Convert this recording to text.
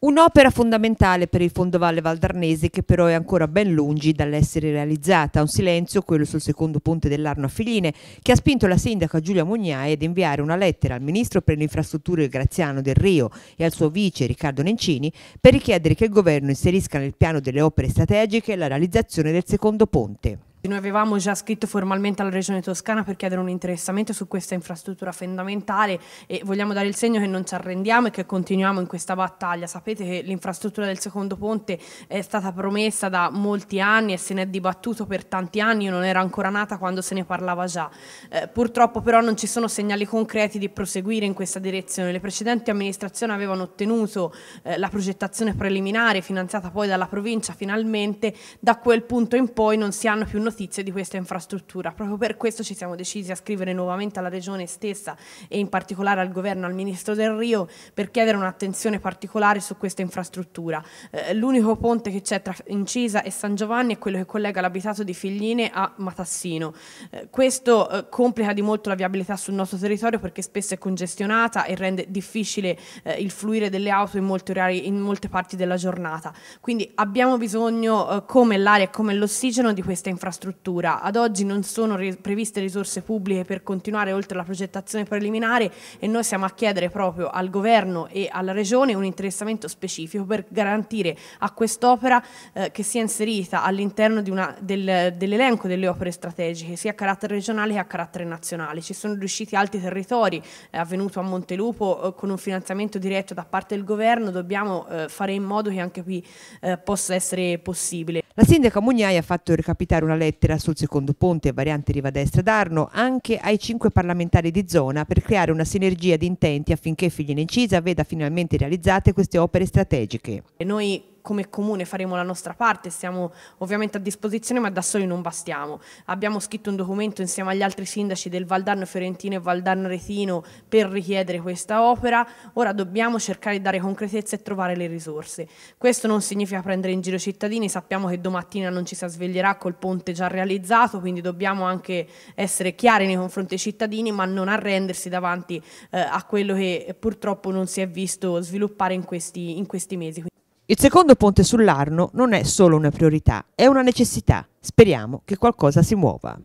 Un'opera fondamentale per il fondovalle valdarnese che però è ancora ben lungi dall'essere realizzata, un silenzio, quello sul secondo ponte dell'Arno a Filine, che ha spinto la sindaca Giulia Mugnai ad inviare una lettera al ministro per le infrastrutture Graziano del Rio e al suo vice Riccardo Nencini per richiedere che il governo inserisca nel piano delle opere strategiche la realizzazione del secondo ponte. Noi avevamo già scritto formalmente alla Regione Toscana per chiedere un interessamento su questa infrastruttura fondamentale e vogliamo dare il segno che non ci arrendiamo e che continuiamo in questa battaglia. Sapete che l'infrastruttura del secondo ponte è stata promessa da molti anni e se ne è dibattuto per tanti anni, io non era ancora nata quando se ne parlava già. Eh, purtroppo però non ci sono segnali concreti di proseguire in questa direzione. Le precedenti amministrazioni avevano ottenuto eh, la progettazione preliminare finanziata poi dalla provincia, finalmente da quel punto in poi non si hanno più notizie di questa infrastruttura. Proprio per questo ci siamo decisi a scrivere nuovamente alla Regione stessa e in particolare al Governo, al Ministro del Rio, per chiedere un'attenzione particolare su questa infrastruttura. Eh, L'unico ponte che c'è tra Incisa e San Giovanni è quello che collega l'abitato di Figline a Matassino. Eh, questo eh, complica di molto la viabilità sul nostro territorio perché spesso è congestionata e rende difficile eh, il fluire delle auto in, orari, in, molte parti della giornata. Quindi abbiamo bisogno, eh, come l'aria e come l'ossigeno, di questa infrastruttura struttura. Ad oggi non sono previste risorse pubbliche per continuare oltre la progettazione preliminare e noi siamo a chiedere proprio al governo e alla regione un interessamento specifico per garantire a quest'opera eh, che sia inserita all'interno del, dell'elenco delle opere strategiche sia a carattere regionale che a carattere nazionale. Ci sono riusciti altri territori, è avvenuto a Montelupo eh, con un finanziamento diretto da parte del governo, dobbiamo eh, fare in modo che anche qui eh, possa essere possibile. La sindaca Mugnai ha fatto recapitare una lettera sul secondo ponte variante Riva Destra d'Arno anche ai cinque parlamentari di zona per creare una sinergia di intenti affinché Figliene Incisa veda finalmente realizzate queste opere strategiche. E noi come comune faremo la nostra parte, siamo ovviamente a disposizione ma da soli non bastiamo. Abbiamo scritto un documento insieme agli altri sindaci del Valdarno Fiorentino e Valdarno Retino per richiedere questa opera, ora dobbiamo cercare di dare concretezza e trovare le risorse. Questo non significa prendere in giro i cittadini, sappiamo che domattina non ci si sveglierà col ponte già realizzato, quindi dobbiamo anche essere chiari nei confronti dei cittadini ma non arrendersi davanti eh, a quello che purtroppo non si è visto sviluppare in questi, in questi mesi. Il secondo ponte sull'Arno non è solo una priorità, è una necessità. Speriamo che qualcosa si muova.